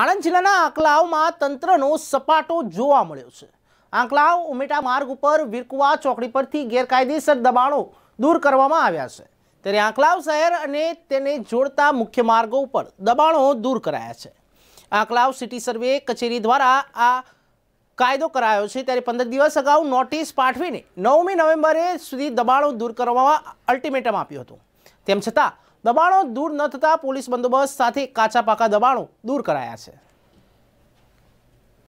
આણંદ જિલ્લાના આંકલાવમાં તંત્રનો સપાટો જોવા મળ્યો છે આંકલાવ ઉમેટા માર્ગ ઉપર વિરકુવા ચોકડી પરથી ગેરકાયદેસર દબાણો દૂર કરવામાં આવ્યા છે ત્યારે આંકલાવ શહેર અને તેને જોડતા મુખ્ય માર્ગો ઉપર દબાણો દૂર કરાયા છે આંકલાવ સિટી સર્વે કચેરી દ્વારા આ કાયદો કરાયો છે ત્યારે પંદર દિવસ અગાઉ નોટિસ પાઠવીને નવમી નવેમ્બરે સુધી દબાણો દૂર કરવામાં અલ્ટિમેટમ આપ્યું હતું તેમ છતાં દબાણો દૂર ન થતાં પોલીસ બંદોબસ્ત સાથે કાચા પાકા દબાણો દૂર કરાયા છે